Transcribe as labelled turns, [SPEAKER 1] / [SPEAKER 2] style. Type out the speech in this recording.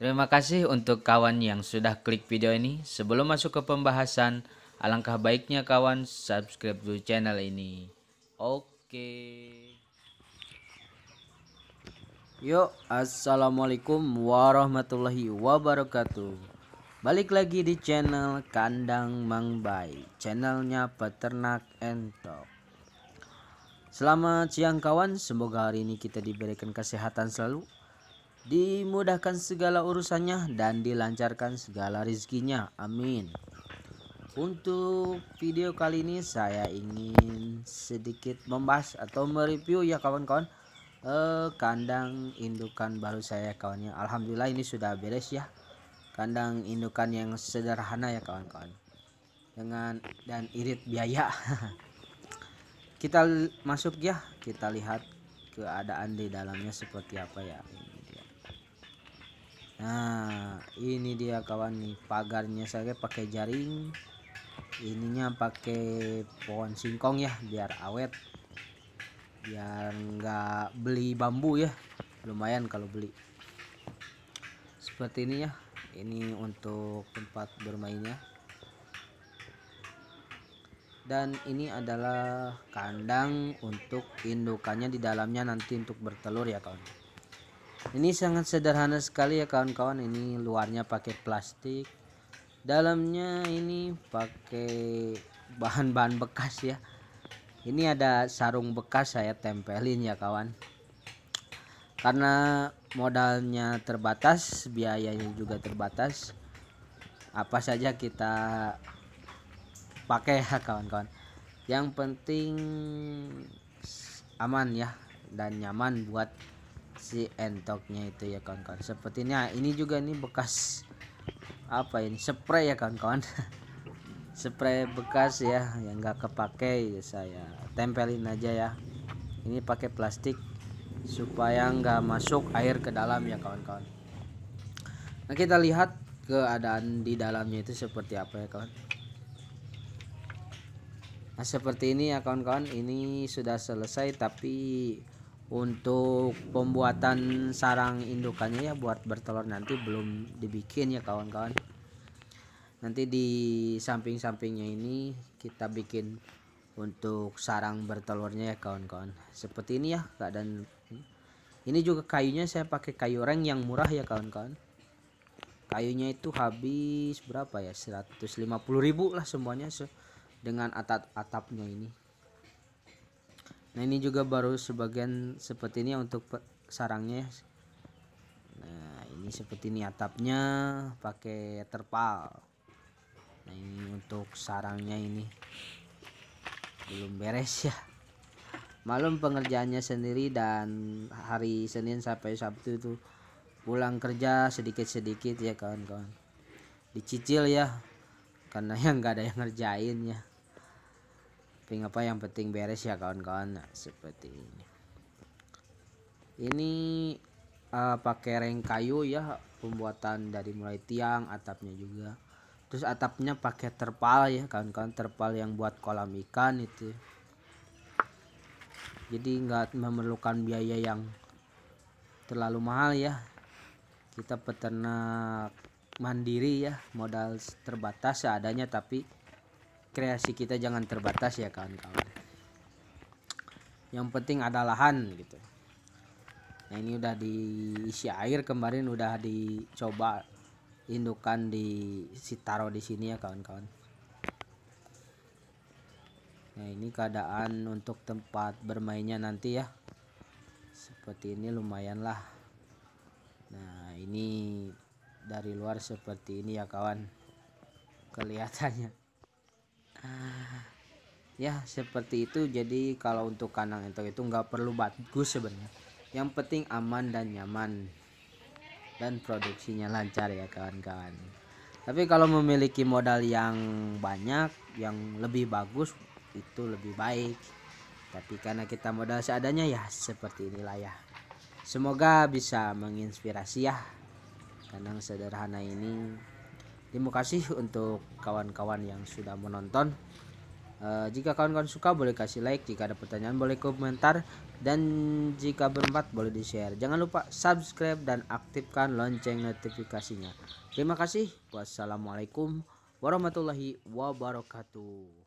[SPEAKER 1] Terima kasih untuk kawan yang sudah klik video ini. Sebelum masuk ke pembahasan, alangkah baiknya kawan subscribe dulu channel ini. Oke. Yuk, assalamualaikum warahmatullahi wabarakatuh. Balik lagi di channel Kandang Mang Bai, channelnya Peternak Entok. Selamat siang kawan, semoga hari ini kita diberikan kesehatan selalu dimudahkan segala urusannya dan dilancarkan segala rezekinya. Amin. Untuk video kali ini saya ingin sedikit membahas atau mereview ya kawan-kawan eh, kandang indukan baru saya kawannya. Alhamdulillah ini sudah beres ya. Kandang indukan yang sederhana ya kawan-kawan. Dengan dan irit biaya. kita masuk ya, kita lihat keadaan di dalamnya seperti apa ya. Ini Nah, ini dia kawan nih, pagarnya saya pakai jaring. Ininya pakai pohon singkong ya, biar awet. Biar nggak beli bambu ya. Lumayan kalau beli. Seperti ini ya. Ini untuk tempat bermainnya. Dan ini adalah kandang untuk indukannya di dalamnya nanti untuk bertelur ya kawan ini sangat sederhana sekali ya kawan-kawan ini luarnya pakai plastik dalamnya ini pakai bahan-bahan bekas ya ini ada sarung bekas saya tempelin ya kawan karena modalnya terbatas biayanya juga terbatas apa saja kita pakai ya kawan-kawan yang penting aman ya dan nyaman buat si entoknya itu ya kawan-kawan sepertinya ini juga ah, ini juga nih bekas apa ini spray ya kawan-kawan spray bekas ya yang enggak kepake ya, saya tempelin aja ya ini pakai plastik supaya enggak masuk air ke dalam ya kawan-kawan nah kita lihat keadaan di dalamnya itu seperti apa ya kawan nah seperti ini ya kawan-kawan ini sudah selesai tapi untuk pembuatan sarang indukannya ya buat bertelur nanti belum dibikin ya kawan-kawan nanti di samping-sampingnya ini kita bikin untuk sarang bertelurnya ya kawan-kawan seperti ini ya kak dan ini juga kayunya saya pakai kayu reng yang murah ya kawan-kawan kayunya itu habis berapa ya 150.000 lah semuanya dengan atap atapnya ini nah ini juga baru sebagian seperti ini untuk sarangnya nah ini seperti ini atapnya pakai terpal nah ini untuk sarangnya ini belum beres ya malam pengerjaannya sendiri dan hari Senin sampai Sabtu itu pulang kerja sedikit-sedikit ya kawan-kawan dicicil ya karena yang nggak ada yang ngerjain ya ping apa yang penting beres ya kawan-kawan nah, seperti ini ini uh, pakai reng kayu ya pembuatan dari mulai tiang atapnya juga terus atapnya pakai terpal ya kawan-kawan terpal yang buat kolam ikan itu jadi nggak memerlukan biaya yang terlalu mahal ya kita peternak mandiri ya modal terbatas seadanya tapi kreasi kita jangan terbatas ya kawan-kawan yang penting ada lahan gitu nah ini udah diisi air kemarin udah dicoba indukan di sitaro di sini ya kawan-kawan nah ini keadaan untuk tempat bermainnya nanti ya seperti ini lumayan lah nah ini dari luar seperti ini ya kawan kelihatannya Ah, ya seperti itu jadi kalau untuk kandang entok itu nggak perlu bagus sebenarnya yang penting aman dan nyaman dan produksinya lancar ya kawan-kawan tapi kalau memiliki modal yang banyak yang lebih bagus itu lebih baik tapi karena kita modal seadanya ya seperti inilah ya semoga bisa menginspirasi ya kandang sederhana ini Terima kasih untuk kawan-kawan yang sudah menonton. Uh, jika kawan-kawan suka boleh kasih like, jika ada pertanyaan boleh komentar dan jika bermanfaat boleh di-share. Jangan lupa subscribe dan aktifkan lonceng notifikasinya. Terima kasih. Wassalamualaikum warahmatullahi wabarakatuh.